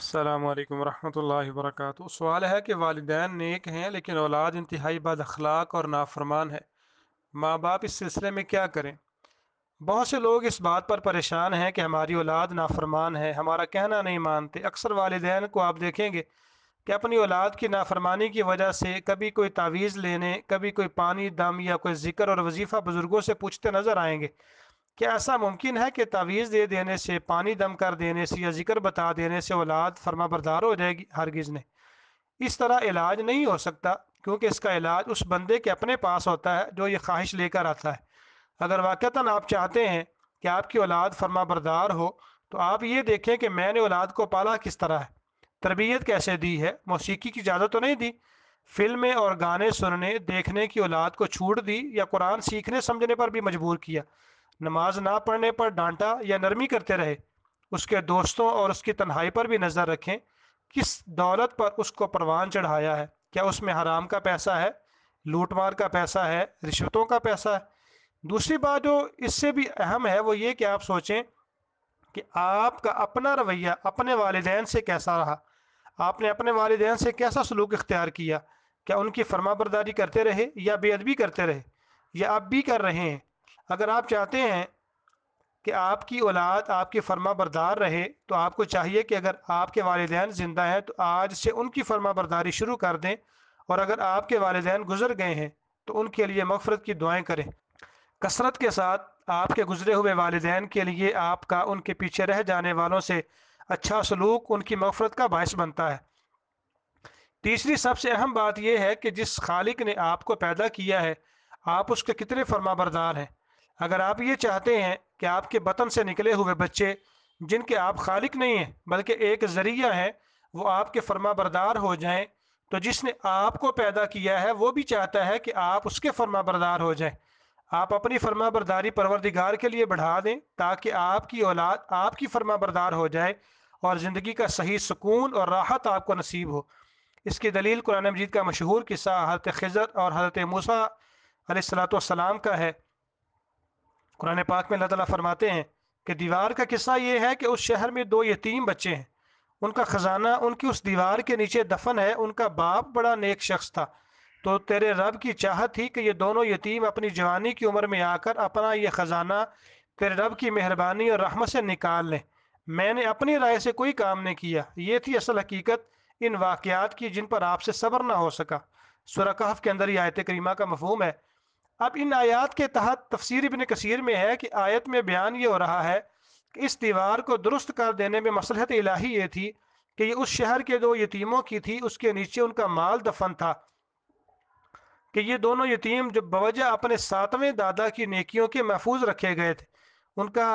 السلام علیکم ورحمۃ اللہ وبرکاتہ سوال ہے کہ والدین نیک ہیں لیکن اولاد انتہائی بد اخلاق اور نافرمان ہے ماں باپ اس سلسلے میں کیا کریں بہت سے لوگ اس بات پر پریشان ہیں کہ ہماری اولاد نافرمان ہے ہمارا کہنا نہیں مانتے اکثر والدین کو آپ دیکھیں گے کہ اپنی اولاد کی نافرمانی کی وجہ سے کبھی کوئی تعویذ لینے کبھی کوئی پانی دم یا کوئی ذکر اور وظیفہ بزرگوں سے پوچھتے نظر آئیں گے کیا ایسا ممکن ہے کہ تعویز دے دینے سے پانی دم کر دینے سے یا ذکر بتا دینے سے اولاد فرما بردار ہو جائے گی ہرگز نے اس طرح علاج نہیں ہو سکتا کیونکہ اس کا علاج اس بندے کے اپنے پاس ہوتا ہے جو یہ خواہش لے کر آتا ہے اگر واقعتاً آپ چاہتے ہیں کہ آپ کی اولاد فرما بردار ہو تو آپ یہ دیکھیں کہ میں نے اولاد کو پالا کس طرح ہے تربیت کیسے دی ہے موسیقی کی اجازت تو نہیں دی فلمیں اور گانے سننے دیکھنے کی اولاد کو چھوٹ دی یا قرآن سیکھنے سمجھنے پر بھی مجبور کیا نماز نہ پڑھنے پر ڈانٹا یا نرمی کرتے رہے اس کے دوستوں اور اس کی تنہائی پر بھی نظر رکھیں کس دولت پر اس کو پروان چڑھایا ہے کیا اس میں حرام کا پیسہ ہے لوٹ مار کا پیسہ ہے رشوتوں کا پیسہ ہے دوسری بات جو اس سے بھی اہم ہے وہ یہ کہ آپ سوچیں کہ آپ کا اپنا رویہ اپنے والدین سے کیسا رہا آپ نے اپنے والدین سے کیسا سلوک اختیار کیا کیا ان کی فرما برداری کرتے رہے یا بے ادبی کرتے رہے یا آپ بھی کر رہے ہیں اگر آپ چاہتے ہیں کہ آپ کی اولاد آپ کے فرما بردار رہے تو آپ کو چاہیے کہ اگر آپ کے والدین زندہ ہیں تو آج سے ان کی فرما برداری شروع کر دیں اور اگر آپ کے والدین گزر گئے ہیں تو ان کے لیے مغفرت کی دعائیں کریں کثرت کے ساتھ آپ کے گزرے ہوئے والدین کے لیے آپ کا ان کے پیچھے رہ جانے والوں سے اچھا سلوک ان کی مغفرت کا باعث بنتا ہے تیسری سب سے اہم بات یہ ہے کہ جس خالق نے آپ کو پیدا کیا ہے آپ اس کے کتنے فرما بردار ہیں اگر آپ یہ چاہتے ہیں کہ آپ کے بطن سے نکلے ہوئے بچے جن کے آپ خالق نہیں ہیں بلکہ ایک ذریعہ ہیں وہ آپ کے فرما بردار ہو جائیں تو جس نے آپ کو پیدا کیا ہے وہ بھی چاہتا ہے کہ آپ اس کے فرما بردار ہو جائیں آپ اپنی فرما برداری پروردگار کے لیے بڑھا دیں تاکہ آپ کی اولاد آپ کی فرما بردار ہو جائے اور زندگی کا صحیح سکون اور راحت آپ کو نصیب ہو اس کی دلیل قرآن مجید کا مشہور قصہ حضرت خضر اور حضرت موسیٰ علیہ السلاۃ والسلام السلام کا ہے قرآن پاک میں اللہ تعالیٰ فرماتے ہیں کہ دیوار کا قصہ یہ ہے کہ اس شہر میں دو یتیم بچے ہیں ان کا خزانہ ان کی اس دیوار کے نیچے دفن ہے ان کا باپ بڑا نیک شخص تھا تو تیرے رب کی چاہت تھی کہ یہ دونوں یتیم اپنی جوانی کی عمر میں آ کر اپنا یہ خزانہ تیرے رب کی مہربانی اور رحمت سے نکال لیں میں نے اپنی رائے سے کوئی کام نہیں کیا یہ تھی اصل حقیقت ان واقعات کی جن پر آپ سے صبر نہ ہو سکا سورہ کہف کے اندر یہ آیت کریمہ کا مفہوم ہے اب ان آیات کے تحت تفسیر ابن کثیر میں ہے کہ آیت میں بیان یہ ہو رہا ہے کہ اس دیوار کو درست کر دینے میں مسلحت الہی یہ تھی کہ یہ اس شہر کے دو یتیموں کی تھی اس کے نیچے ان کا مال دفن تھا کہ یہ دونوں یتیم جو بوجہ اپنے ساتویں دادا کی نیکیوں کے محفوظ رکھے گئے تھے ان کا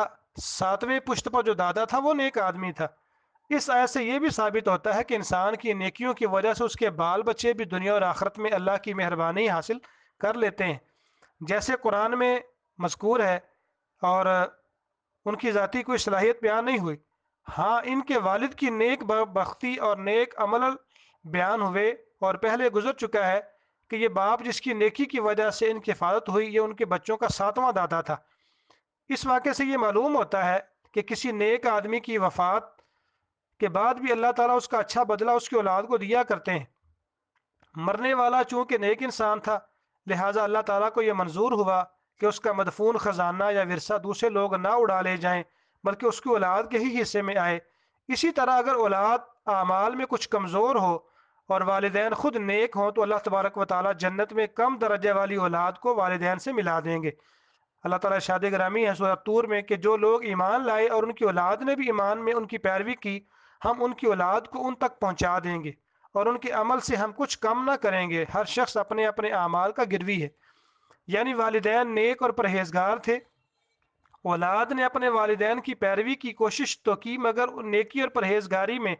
ساتویں پشت پر جو دادا تھا وہ نیک آدمی تھا اس آیت سے یہ بھی ثابت ہوتا ہے کہ انسان کی نیکیوں کی وجہ سے اس کے بال بچے بھی دنیا اور آخرت میں اللہ کی مہربانی حاصل کر لیتے ہیں جیسے قرآن میں مذکور ہے اور ان کی ذاتی کوئی صلاحیت بیان نہیں ہوئی ہاں ان کے والد کی نیک بختی اور نیک عمل بیان ہوئے اور پہلے گزر چکا ہے کہ یہ باپ جس کی نیکی کی وجہ سے ان کی حفاظت ہوئی یہ ان کے بچوں کا ساتواں دادا تھا اس واقعے سے یہ معلوم ہوتا ہے کہ کسی نیک آدمی کی وفات کے بعد بھی اللہ تعالیٰ اس کا اچھا بدلہ اس کی اولاد کو دیا کرتے ہیں مرنے والا چونکہ نیک انسان تھا لہٰذا اللہ تعالیٰ کو یہ منظور ہوا کہ اس کا مدفون خزانہ یا ورثہ دوسرے لوگ نہ اڑا لے جائیں بلکہ اس کی اولاد کے ہی حصے میں آئے اسی طرح اگر اولاد اعمال میں کچھ کمزور ہو اور والدین خود نیک ہوں تو اللہ تبارک و تعالیٰ جنت میں کم درجہ والی اولاد کو والدین سے ملا دیں گے اللہ تعالیٰ شاد گرامی شادی طور میں کہ جو لوگ ایمان لائے اور ان کی اولاد نے بھی ایمان میں ان کی پیروی کی ہم ان کی اولاد کو ان تک پہنچا دیں گے اور ان کے عمل سے ہم کچھ کم نہ کریں گے ہر شخص اپنے اپنے اعمال کا گروی ہے یعنی والدین نیک اور پرہیزگار تھے اولاد نے اپنے والدین کی پیروی کی کوشش تو کی مگر نیکی اور پرہیزگاری میں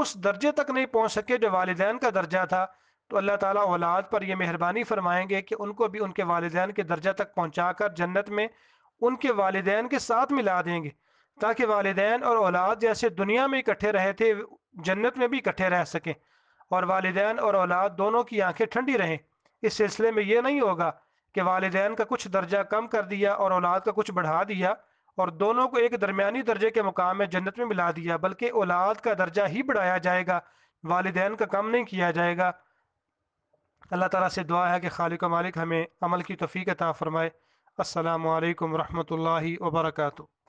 اس درجے تک نہیں پہنچ سکے جو والدین کا درجہ تھا تو اللہ تعالیٰ اولاد پر یہ مہربانی فرمائیں گے کہ ان کو بھی ان کے والدین کے درجہ تک پہنچا کر جنت میں ان کے والدین کے ساتھ ملا دیں گے تاکہ والدین اور اولاد جیسے دنیا میں اکٹھے رہے تھے جنت میں بھی اکٹھے رہ سکیں اور والدین اور اولاد دونوں کی آنکھیں ٹھنڈی رہیں اس سلسلے میں یہ نہیں ہوگا کہ والدین کا کچھ درجہ کم کر دیا اور اولاد کا کچھ بڑھا دیا اور دونوں کو ایک درمیانی درجے کے مقام میں جنت میں ملا دیا بلکہ اولاد کا درجہ ہی بڑھایا جائے گا والدین کا کم نہیں کیا جائے گا اللہ تعالیٰ سے دعا ہے کہ خالق و مالک ہمیں عمل کی توفیق عطا فرمائے السلام علیکم ورحمۃ اللہ وبرکاتہ